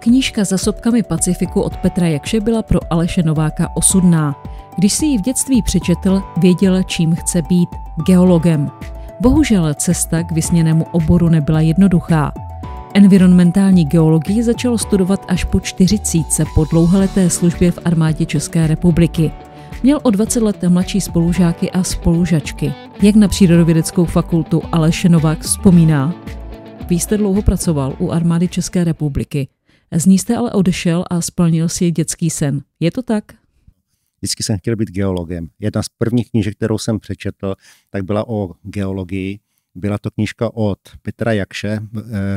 Knížka za sopkami Pacifiku od Petra Jakše byla pro Aleše Nováka osudná. Když si ji v dětství přečetl, věděl, čím chce být – geologem. Bohužel cesta k vysněnému oboru nebyla jednoduchá. Environmentální geologii začal studovat až po 40 po dlouholeté službě v armádě České republiky. Měl o 20 let mladší spolužáky a spolužačky. Jak na přírodovědeckou fakultu Aleš Novák vzpomíná? Vy jste dlouho pracoval u armády České republiky. Z ní jste ale odešel a splnil si dětský sen. Je to tak? Vždycky jsem chtěl být geologem. Jedna z prvních knížek, kterou jsem přečetl, tak byla o geologii. Byla to knížka od Petra Jakše, eh,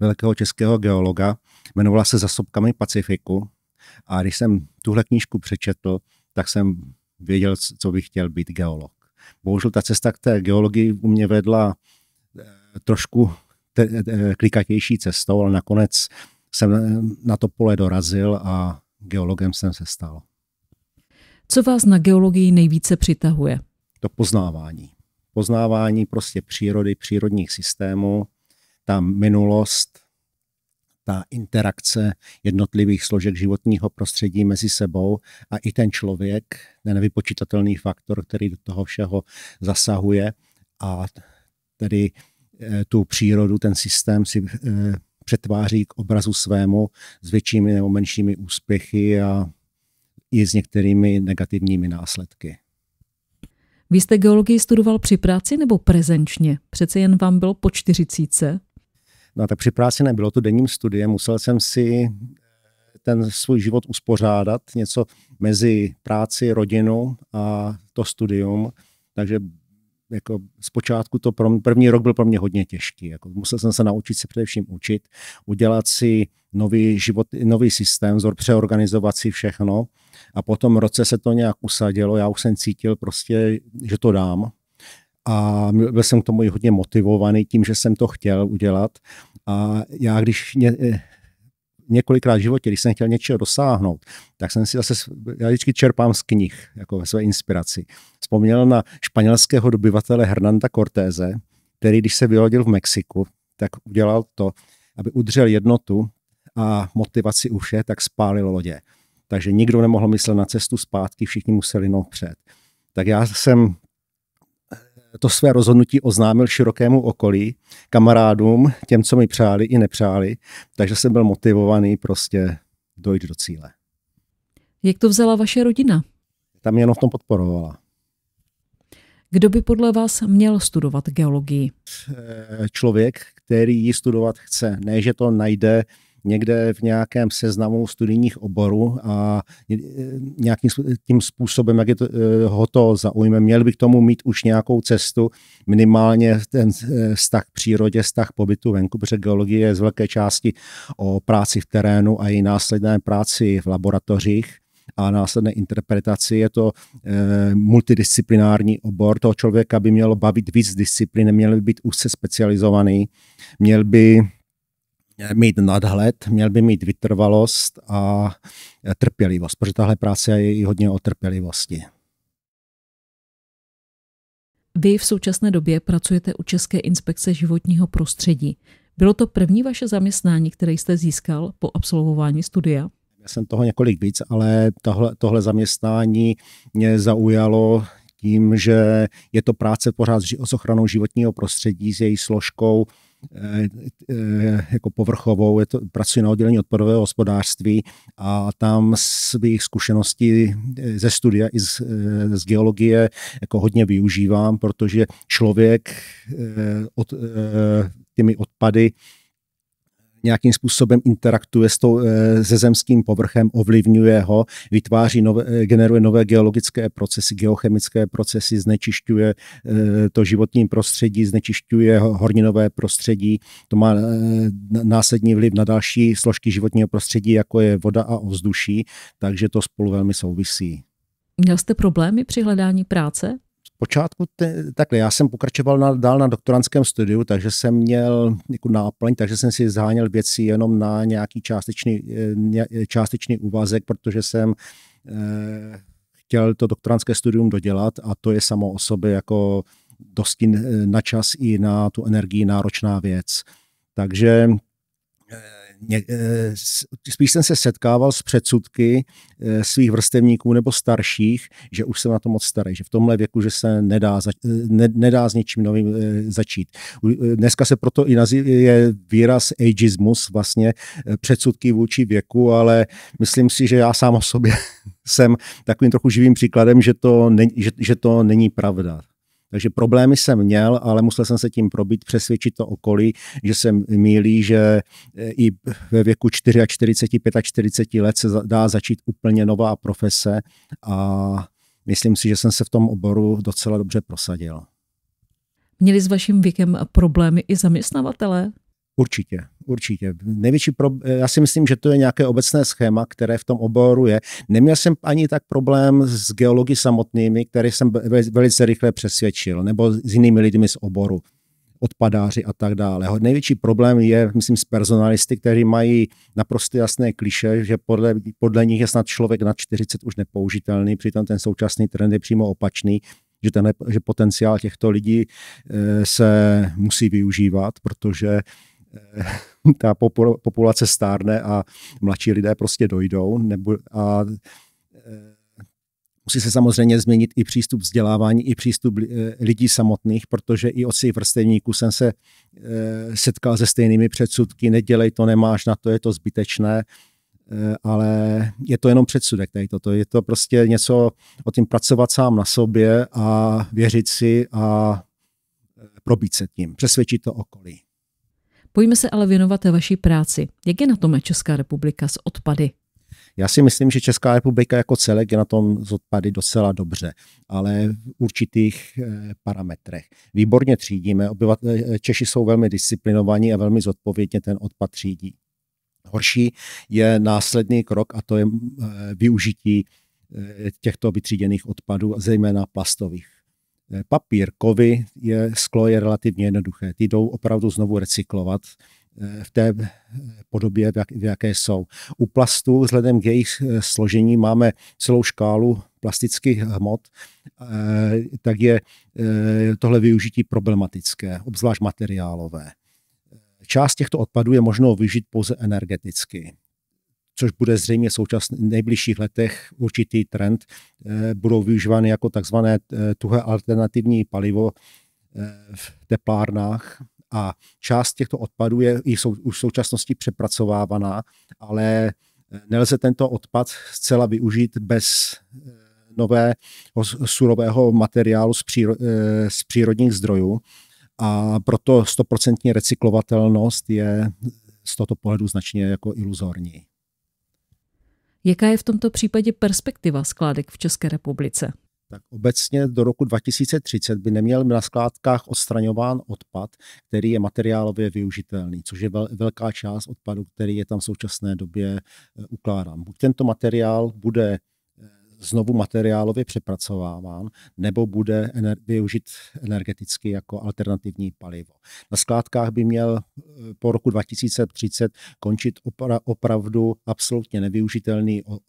velkého českého geologa. Jmenovala se zasobkami Pacifiku. A když jsem tuhle knížku přečetl, tak jsem věděl, co bych chtěl být geolog. Bohužel ta cesta k té geologii u mě vedla eh, trošku eh, klikatější cestou, ale nakonec jsem na to pole dorazil a geologem jsem se stal. Co vás na geologii nejvíce přitahuje? To poznávání. Poznávání prostě přírody, přírodních systémů, ta minulost, ta interakce jednotlivých složek životního prostředí mezi sebou a i ten člověk, ten nevypočítatelný faktor, který do toho všeho zasahuje a tedy eh, tu přírodu, ten systém si eh, přetváří k obrazu svému s většími nebo menšími úspěchy a i s některými negativními následky. Vy jste geologii studoval při práci nebo prezenčně? Přece jen vám bylo po čtyřicíce. No tak při práci nebylo to denním studiem, musel jsem si eh, ten svůj život uspořádat, něco mezi práci, rodinu a to studium, takže jako zpočátku to pro mě, první rok byl pro mě hodně těžký. Jako musel jsem se naučit se především učit, udělat si nový, život, nový systém, vzor, přeorganizovat si všechno. A po tom roce se to nějak usadilo, já už jsem cítil prostě, že to dám. A byl jsem k tomu i hodně motivovaný tím, že jsem to chtěl udělat. A já, když mě, eh, několikrát v životě, když jsem chtěl něčeho dosáhnout, tak jsem si zase, já vždycky čerpám z knih, jako ve své inspiraci. Vzpomněl na španělského dobyvatele Hernanda Cortéze, který, když se vylodil v Mexiku, tak udělal to, aby udržel jednotu a motivaci u vše, tak spálil lodě. Takže nikdo nemohl myslet na cestu zpátky, všichni museli nout Tak já jsem to své rozhodnutí oznámil širokému okolí, kamarádům, těm, co mi přáli i nepřáli, takže jsem byl motivovaný prostě dojít do cíle. Jak to vzala vaše rodina? Tam jenom v tom podporovala. Kdo by podle vás měl studovat geologii? Eh, člověk, který ji studovat chce. Ne, že to najde někde v nějakém seznamu studijních oborů a e, nějakým tím způsobem, jak je to, e, ho to zaujme, měl by k tomu mít už nějakou cestu, minimálně ten e, vztah k přírodě, vztah pobytu venku, protože geologie je z velké části o práci v terénu a její následné práci v laboratořích a následné interpretaci. Je to e, multidisciplinární obor. Toho člověka by mělo bavit víc disciplín, měl by být úzce specializovaný, měl by mít nadhled, měl by mít vytrvalost a trpělivost, protože tahle práce je i hodně o trpělivosti. Vy v současné době pracujete u České inspekce životního prostředí. Bylo to první vaše zaměstnání, které jste získal po absolvování studia? Já jsem toho několik víc, ale tohle, tohle zaměstnání mě zaujalo tím, že je to práce pořád s ochranou životního prostředí, s její složkou Eh, eh, jako povrchovou, je to, pracuji na oddělení odpadového hospodářství a tam svých zkušeností eh, ze studia i z, z geologie jako hodně využívám, protože člověk od, těmi odpady nějakým způsobem interaktuje s tou, eh, se zemským povrchem, ovlivňuje ho, vytváří nové, eh, generuje nové geologické procesy, geochemické procesy, znečišťuje eh, to životní prostředí, znečišťuje horninové prostředí. To má následný vliv na další složky životního prostředí, jako je voda a ovzduší, takže to spolu velmi souvisí. Měl jste problémy při hledání práce? počátku, te, takhle, já jsem pokračoval na, dál na doktorantském studiu, takže jsem měl jako náplň, takže jsem si zháněl věci jenom na nějaký částečný, eh, částečný úvazek, protože jsem eh, chtěl to doktorantské studium dodělat a to je samo o sobě jako dosti eh, na čas i na tu energii náročná věc. Takže eh, Ně, eh, spíš jsem se setkával s předsudky eh, svých vrstevníků nebo starších, že už jsem na to moc starý, že v tomhle věku, že se nedá, za, eh, ne, nedá s něčím novým začít. Dneska se proto i je výraz ageismus, vlastně předsudky vůči věku, ale myslím si, že já sám o sobě jsem takovým trochu živým příkladem, že to, ne, že, že to není pravda. Takže problémy jsem měl, ale musel jsem se tím probít, přesvědčit to okolí, že se mílí, že eh, i ve věku 44, 45 let se dá začít úplně nová profese a myslím si, že jsem se v tom oboru docela dobře prosadil. Měli s vaším věkem problémy i zaměstnavatele? Určitě určitě. Největší pro... Já si myslím, že to je nějaké obecné schéma, které v tom oboru je. Neměl jsem ani tak problém s geologi samotnými, které jsem velice rychle přesvědčil, nebo s jinými lidmi z oboru odpadáři a tak dále. Největší problém je, myslím, s personalisty, kteří mají naprosto jasné kliše, že podle, podle nich je snad člověk na 40 už nepoužitelný, přitom ten současný trend je přímo opačný, že, ten, že potenciál těchto lidí eh, se musí využívat, protože Eh, ta populace stárne a mladší lidé prostě dojdou. Nebo, a eh, musí se samozřejmě změnit i přístup vzdělávání, i přístup eh, lidí samotných, protože i od svých vrstevníků jsem se setkal se stejnými předsudky, nedělej to, nemáš na to, je to zbytečné ale je to jenom předsudek tady toto. Je to prostě něco o tím pracovat sám na sobě a věřit si a probít se tím, přesvědčit to okolí. Pojďme se ale věnovat vaší práci. Jak je na tom Česká republika s odpady? Já si myslím, že Česká republika jako celek je na tom z odpady docela dobře, ale v určitých eh, parametrech. Výborně třídíme, obyvatel, eh, Češi jsou velmi disciplinovaní a velmi zodpovědně ten odpad třídí. Horší je následný krok a to je eh, využití těchto vytříděných odpadů, zejména plastových. Eh, papír, kovy, je, sklo je relativně jednoduché. Ty jdou opravdu znovu recyklovat eh, v té eh, podobě, v, jak, v jaké jsou. U plastů, vzhledem k jejich složení, máme celou škálu plastických hmot, tak je tohle využití problematické, obzvlášť materiálové. Část těchto odpadů je možno využít pouze energeticky což bude zřejmě v nejbližších letech určitý trend, eh, budou využívány jako takzvané eh, tuhé alternativní palivo eh, v teplárnách a část těchto odpadů je i už v současnosti přepracovávaná, ale nelze tento odpad zcela využít bez nového surového materiálu z, přírodních zdrojů a proto 100% recyklovatelnost je z tohoto pohledu značně jako iluzorní. Jaká je v tomto případě perspektiva skládek v České republice? tak obecně do roku 2030 by neměl na skládkách odstraňován odpad, který je materiálově využitelný, což je velká část odpadu, který je tam v současné době eh, ukládán. Buď tento materiál bude znovu materiálově přepracováván nebo bude ener- využit energeticky jako alternativní palivo. Na skládkách by měl eh, po roku 2030 končit opra- opravdu absolutně nevyužitelný o- o-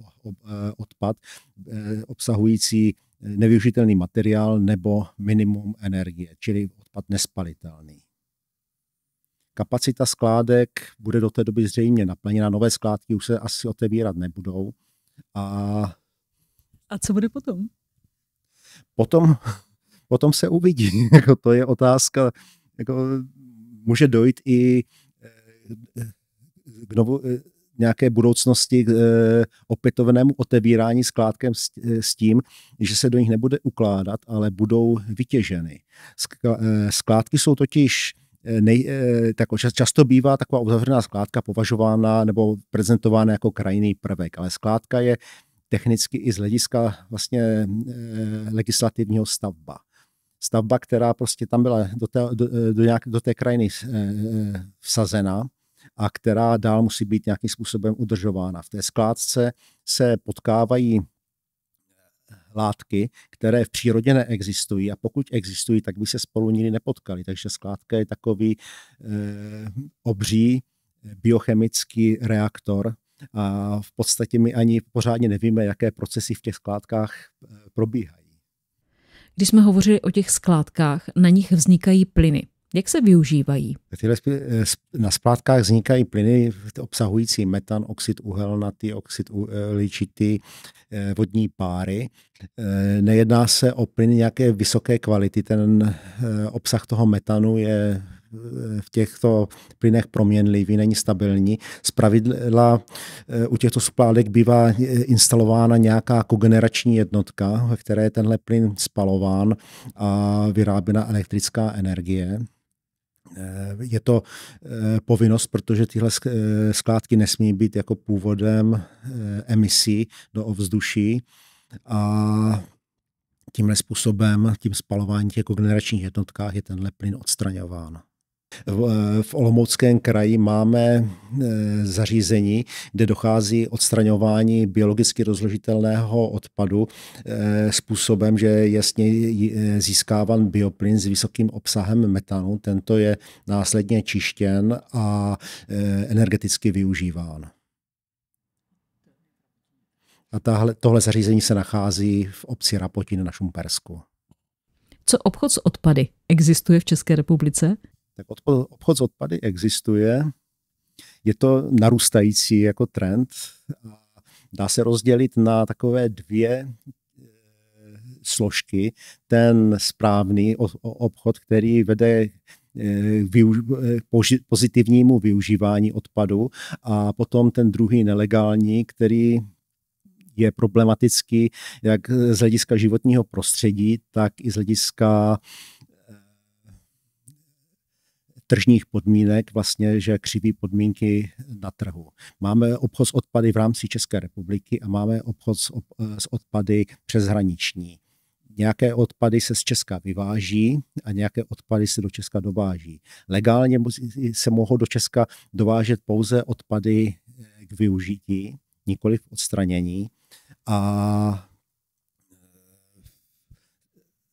eh, odpad e, obsahující nevyužitelný materiál nebo minimum energie, čili odpad nespalitelný. Kapacita skládek bude do té doby zřejmě naplněna, nové skládky už se asi otevírat nebudou a a co bude potom? Potom, potom se uvidí. Jako to je otázka, jako může dojít i eh, eh, k novu, eh, nějaké budoucnosti k opětovnému otevírání skládkem s tím, že se do nich nebude ukládat, ale budou vytěženy. Skládky jsou totiž nej, tak často bývá taková uzavřená skládka považována nebo prezentována jako krajinný prvek, ale skládka je technicky i z hlediska vlastně eh, legislativního stavba. Stavba, která prostě tam byla do té, do, do, nějak, do té krajiny eh, eh, vsazena a která dál musí být nějakým způsobem udržována. V té skládce se potkávají látky, které v přírodě neexistují a pokud existují, tak by se spolu nikdy nepotkali. Takže skládka je takový e, obří biochemický reaktor, a v podstatě my ani pořádně nevíme, jaké procesy v těch skládkách eh, probíhají. Když jsme hovořili o těch skládkách, na nich vznikají plyny. Jak se využívají? Tyhle eh, na splátkách vznikají plyny obsahující metan, oxid uhelnatý, oxid uhličitý, eh, vodní páry. Nejedná se o plyny nějaké vysoké kvality. Ten obsah toho metanu je v těchto plynech proměnlivý, není stabilní. pravidla eh, u těchto skládek bývá eh, instalována nějaká kogenerační jednotka, ve které je tenhle plyn spalován a vyráběna elektrická energie. Eh, je to povinnost, protože tyhle skládky nesmí být jako původem emisí do ovzduší a tímhle způsobem, tím spalováním těch kogeneračních jednotkách je tenhle plyn odstraňován. Eh, v Olomouckém kraji máme eh, zařízení, kde dochází odstraňování biologicky rozložitelného odpadu eh, způsobem, že je s něj získáván bioplyn s vysokým obsahem metanu. Tento je následně čištěn a energeticky využíván. A tahle, tohle zařízení se nachází v obci Rapotin na Šumpersku. Co obchod s odpady existuje v České republice? tak obchod, obchod s odpady existuje, je to narůstající jako trend. Dá se rozdělit na takové dvě e, složky. Ten správný obchod, který vede k e, e, pozitivnímu využívání odpadu a potom ten druhý nelegální, který je problematický jak z hlediska životního prostředí, tak i z hlediska tržních podmínek, vlastně, že křiví podmínky na trhu. Máme obchod s odpady v rámci České republiky a máme obchod s, ob, eh, s odpady přeshraniční. Nějaké odpady se z Česka vyváží a nějaké odpady se do Česka dováží. Legálně se mohou do Česka dovážet pouze odpady eh, k využití, nikoli k odstranění. A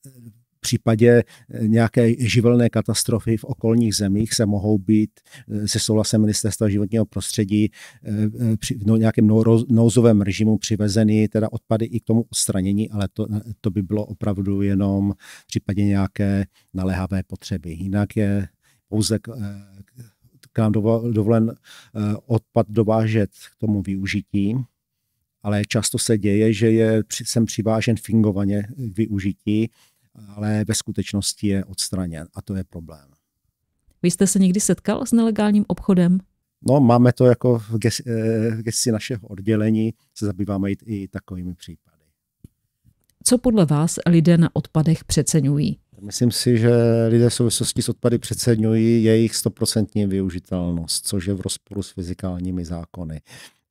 eh, v případě eh, nějaké živelné katastrofy v okolních zemích se mohou být eh, se souhlasem ministerstva životního prostředí eh, v no, nějakém no, nouzovém režimu přivezeny teda odpady i k tomu odstranění, ale to, to by bylo opravdu jenom v případě nějaké naléhavé potřeby. Jinak je pouze k, k nám dovolen odpad dovážet k tomu využití, ale často se děje, že je jsem přivážen fingovaně k využití ale ve skutečnosti je odstraněn a to je problém. Vy jste se někdy setkal s nelegálním obchodem? No, máme to jako v, gesti eh, v našeho oddělení, se zabýváme i takovými případy. Co podle vás lidé na odpadech přeceňují? Myslím si, že lidé v souvislosti s odpady přeceňují jejich stoprocentní využitelnost, což je v rozporu s fyzikálními zákony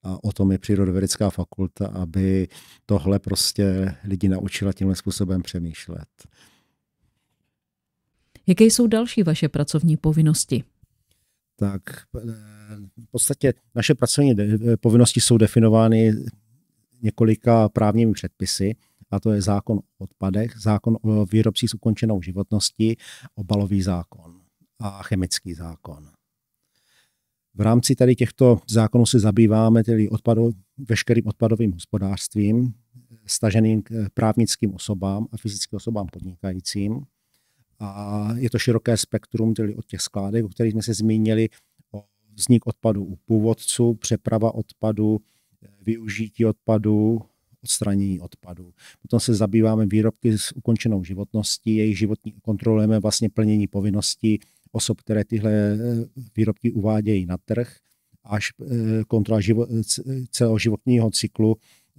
a o tom je přírodovědecká fakulta, aby tohle prostě lidi naučila tímhle způsobem přemýšlet. Jaké jsou další vaše pracovní povinnosti? Tak eh, v podstatě naše pracovní eh, povinnosti jsou definovány několika právními předpisy, a to je zákon o odpadech, zákon o výrobcích s ukončenou životností, obalový zákon a chemický zákon. V rámci tady těchto zákonů se zabýváme tedy odpadu, veškerým odpadovým hospodářstvím, staženým k eh, právnickým osobám a fyzickým osobám podnikajícím. A je to široké spektrum, tedy od těch skládek, o kterých jsme se zmínili, o vznik odpadu u původců, přeprava odpadu, eh, využití odpadu, odstranění odpadu. Potom se zabýváme výrobky s ukončenou životností, jejich životní kontrolujeme vlastně plnění povinností osob, které tyhle eh, výrobky uvádějí na trh, až eh, kontrola živo, celoživotního cyklu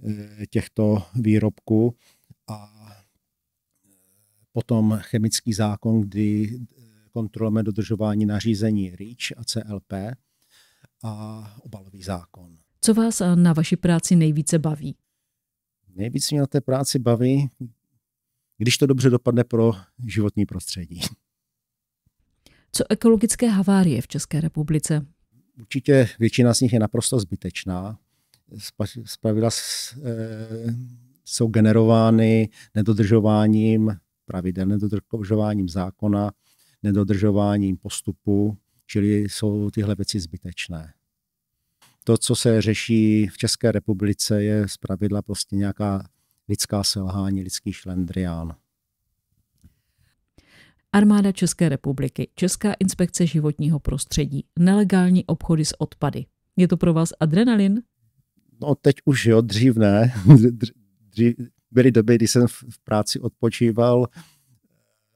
eh, těchto výrobků a potom chemický zákon, kdy kontrolujeme dodržování nařízení REACH a CLP a obalový zákon. Co vás na vaší práci nejvíce baví? Nejvíc mě na té práci baví, když to dobře dopadne pro životní prostředí co ekologické havárie v České republice? Určitě většina z nich je naprosto zbytečná. Zpravidla eh, jsou generovány nedodržováním pravidel, nedodržováním zákona, nedodržováním postupu, čili jsou tyhle věci zbytečné. To, co se řeší v České republice, je zpravidla prostě nějaká lidská selhání, lidský šlendrián. Armáda České republiky, Česká inspekce životního prostředí, nelegální obchody s odpady. Je to pro vás adrenalin? No teď už jo, dřív ne. Dřív, byly doby, kdy jsem v práci odpočíval eh,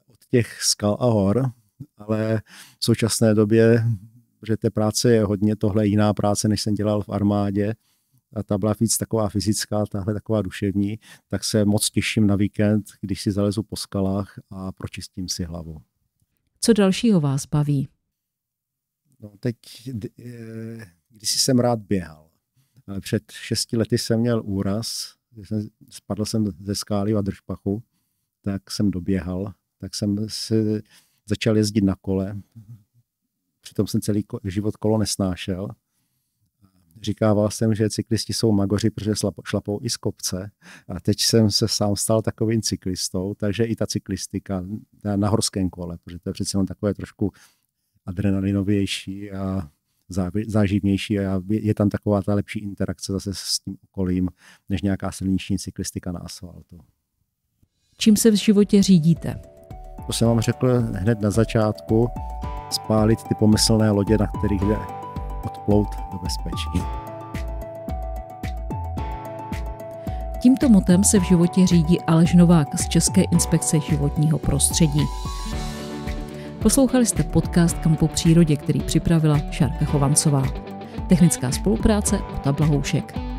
od těch skal a hor, ale v současné době, že té práce je hodně, tohle je jiná práce, než jsem dělal v armádě, ta byla víc taková fyzická, tahle taková duševní, tak se moc těším na víkend, když si zalezu po skalách a pročistím si hlavu. Co dalšího vás baví? No teď, eh, když jsem rád běhal. Před šesti lety jsem měl úraz, jsem, spadl jsem ze skály a držpachu, tak jsem doběhal, tak jsem se začal jezdit na kole. Přitom jsem celý život kolo nesnášel, Říkával jsem, že cyklisti jsou magoři, protože šlapou i z kopce. A teď jsem se sám stal takovým cyklistou, takže i ta cyklistika na horském kole, protože to je přece jenom takové trošku adrenalinovější a záživnější a je tam taková ta lepší interakce zase s tím okolím, než nějaká silniční cyklistika na asfaltu. Čím se v životě řídíte? To jsem vám řekl hned na začátku, spálit ty pomyslné lodě, na kterých jde odplout do bezpečí. Tímto motem se v životě řídí Aleš Novák z České inspekce životního prostředí. Poslouchali jste podcast Kam po přírodě, který připravila Šárka Chovancová. Technická spolupráce Ota Blahoušek.